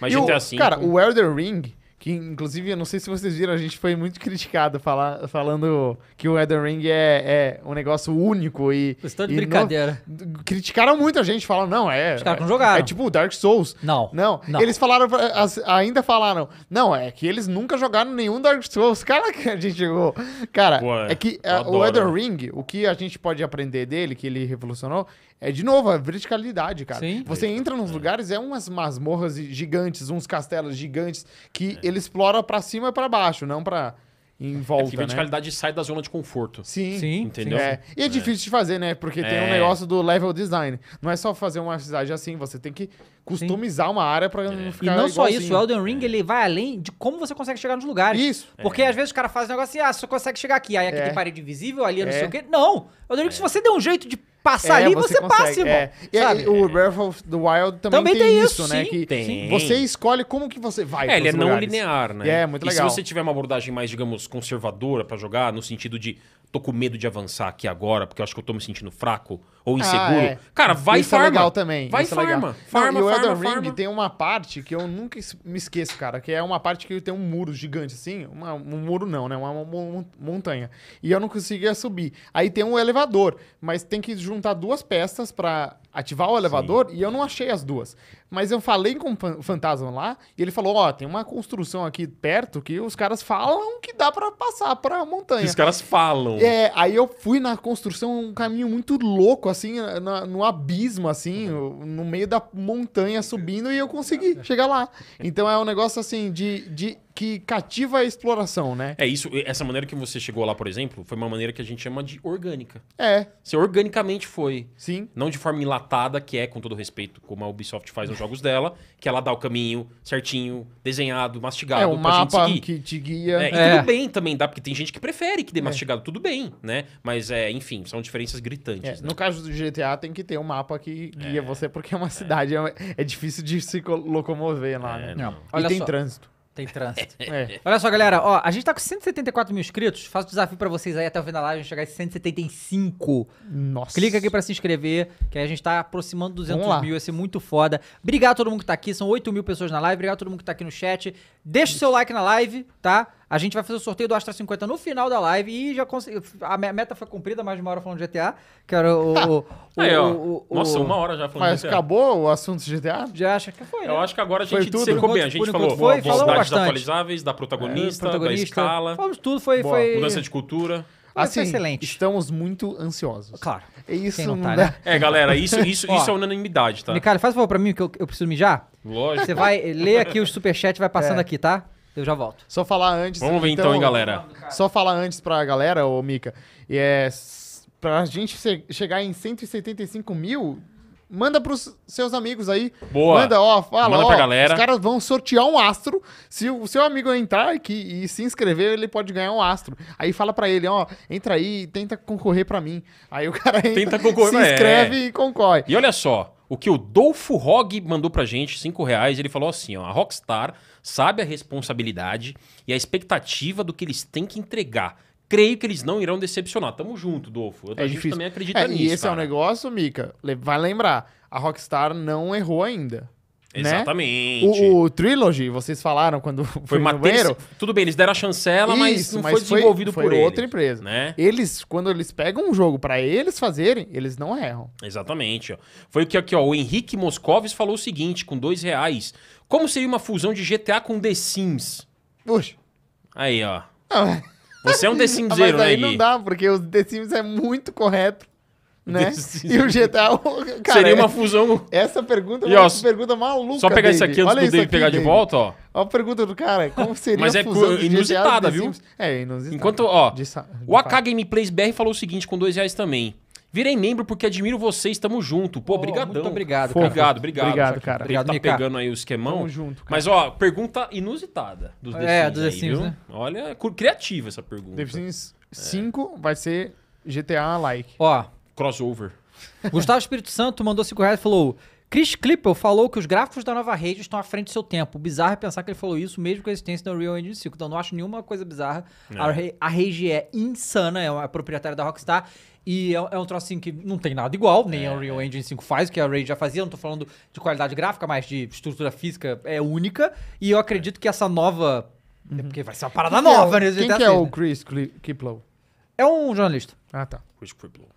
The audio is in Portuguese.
Mas é e GTA assim V. Cara, o Elder Ring que, inclusive, eu não sei se vocês viram, a gente foi muito criticado falar, falando que o Elden Ring é, é um negócio único e. estão de brincadeira. criticaram muito a gente, falaram, não, é. Os caras não jogaram. É, é tipo Dark Souls. Não. Não. não. Eles falaram, ainda falaram, não, é que eles nunca jogaram nenhum Dark Souls. Cara, que a gente chegou Cara, Ué, é que o Elden Ring, o que a gente pode aprender dele, que ele revolucionou, é de novo a verticalidade, cara. Sim. Você entra nos lugares, é umas masmorras gigantes, uns castelos gigantes que ele explora para cima e para baixo, não para em volta, é que verticalidade né? sai da zona de conforto. Sim. Sim. Entendeu? É. E é, é, difícil de fazer, né? Porque tem um é. negócio do level design. Não é só fazer uma cidade assim, você tem que customizar Sim. uma área para é. não ficar E não só isso, o Elden Ring ele vai além de como você consegue chegar nos lugares. Isso. Porque às vezes o cara faz um negócio assim, ah, só consegue chegar aqui, aí aqui tem parede invisível, ali não sei o quê. Não! Elden Ring, se você der um jeito de passar é, ali, você, você passa, irmão. É. E, e, o é. Breath of the Wild também, também tem, tem, isso, né? sim, né? que tem. Você escolhe como que você vai. É, ele é lugares. não linear, né? E é, muito legal. se você tiver uma abordagem mais, digamos, conservadora para jogar, no sentido de tô com medo de avançar aqui agora, porque eu acho que eu tô me sentindo fraco ou ah, inseguro. Ah, é. Cara, vai Isso farma. É legal também. Vai Isso farma. É legal. farma, Não, farma, e o Elden Ring tem uma parte que eu nunca me esqueço, cara, que é uma parte que tem um muro gigante assim, uma, um muro não, né, uma, uma, montanha. E eu não conseguia subir. Aí tem um elevador, mas tem que juntar duas peças para ativar o elevador Sim. e eu não achei as duas. Mas eu falei com o fantasma lá e ele falou: Ó, oh, tem uma construção aqui perto que os caras falam que dá para passar pra montanha. Os caras falam. É, aí eu fui na construção, um caminho muito louco, assim, na, no abismo, assim, uhum. no meio da montanha subindo e eu consegui uhum. chegar lá. Então é um negócio assim de, de que cativa a exploração, né? É isso. Essa maneira que você chegou lá, por exemplo, foi uma maneira que a gente chama de orgânica. É. Você organicamente foi. Sim. Não de forma enlatada, que é, com todo respeito, como a Ubisoft faz nos jogos dela, que ela dá o caminho certinho, desenhado, mastigado. É, um mapa que te guia. É, é. tudo bem também, dá, porque tem gente que prefere que dê é. mastigado, tudo bem, né? Mas, é, enfim, são diferenças gritantes. É, né? No caso do GTA, tem que ter um mapa que guia é. você, porque é uma cidade, é, é difícil de se locomover lá, né? Não. E tem só. trânsito. Tem trânsito. é. Olha só, galera, ó, a gente tá com 174 mil inscritos. Faço desafio para vocês aí até o fim da live, a gente chegar em 175. Nossa. Clica aqui para se inscrever, que a gente tá aproximando 200 mil, ia ser muito foda. Obrigado a todo mundo que tá aqui, são 8 mil pessoas na live, obrigado a todo mundo que tá aqui no chat. Deixa o seu like na live, tá? A gente vai fazer o sorteio do Astra 50 no final da live e já consegui, a meta foi cumprida, mais de uma hora falando de GTA, que era o... o, Aí, ó. o, o Nossa, uma hora já falando Mas de GTA. acabou o assunto de GTA? Já acho que foi. né? Eu acho que agora a gente tudo. dissecou bem. A gente falou foi, das falamos bastante. atualizáveis, da protagonista, da escala, Falamos tudo, foi... foi... mudança de cultura. Assim, excelente. estamos muito ansiosos. Claro. É Isso Quem não tá, né? né? É, galera, isso, isso, isso é unanimidade, tá? Nicalho, faz um favor pra mim que eu, eu preciso mijar. Lógico. Você vai ler aqui os superchats, vai passando é. aqui, tá? Eu já volto. Só falar antes. Vamos ver então, então, hein, galera. Só falar antes pra galera, ô Mika. E é. Pra gente chegar em 175 mil, manda pros seus amigos aí. Boa. Manda, ó, fala, manda ó, pra galera. os caras vão sortear um astro. Se o seu amigo entrar aqui e se inscrever, ele pode ganhar um astro. Aí fala pra ele, ó, entra aí e tenta concorrer pra mim. Aí o cara entra, tenta concorrer, se inscreve é. e concorre. E olha só, o que o Dolfo Rog mandou pra gente, 5 reais, ele falou assim, ó, a Rockstar sabe a responsabilidade e a expectativa do que eles têm que entregar. Creio que eles não irão decepcionar. Tamo junto, Dolfo. é difícil. também acredita é, nisso, E esse cara. é um negócio, Mika, vai lembrar, a Rockstar não errou ainda. Né? Exatamente. Né? O, o, Trilogy, vocês falaram quando foi uma no Tudo bem, eles deram a chancela, Isso, mas não mas foi desenvolvido foi, foi por outra empresa, né? Eles quando eles pegam um jogo para eles fazerem, eles não erram. Exatamente. Ó. Foi o que aqui ó, o Henrique Moscovis falou o seguinte, com dois reais. Como seria uma fusão de GTA com The Sims? Puxa. Aí ó. Não. Você é um The Sims ah, mas né, aí né, não dá, porque o The Sims é muito correto né? E o GTA. Cara, Seria uma é, fusão. Essa pergunta é uma ó, pergunta maluca. Só pegar isso aqui antes do David pegar de volta, ó. Olha a pergunta do cara. Como seria Mas é inusitada, viu? É, inusitada. Enquanto, ó. De, de o AK Gameplays BR falou o seguinte, com dois reais também. Virei membro porque admiro vocês, tamo junto. Pô, brigadão. Muito obrigado, cara. Obrigado, obrigado. Obrigado, cara. Obrigado, tá pegando aí o esquemão. Tamo junto, cara. Mas, ó, pergunta inusitada dos The É, dos The Sims, né? Olha, criativa essa pergunta. The Sims 5 vai ser GTA like. Ó, Crossover. Gustavo Espírito Santo mandou 5 reais e falou: Chris Kiplow falou que os gráficos da nova rede estão à frente do seu tempo. Bizarro é pensar que ele falou isso mesmo com a existência da Real Engine 5. Então não acho nenhuma coisa bizarra. É. A, a rede é insana, é a é proprietária da Rockstar. E é, é, um troço assim que não tem nada igual, nem é. a Unreal Engine 5 faz, que a Rage já fazia. Não tô falando de qualidade gráfica, mas de estrutura física é única. E eu acredito que essa nova. Uhum. Porque vai ser uma parada quem nova, é o, né? Quem que é o Chris Kiplow? É um jornalista. Ah, tá. which Cripple.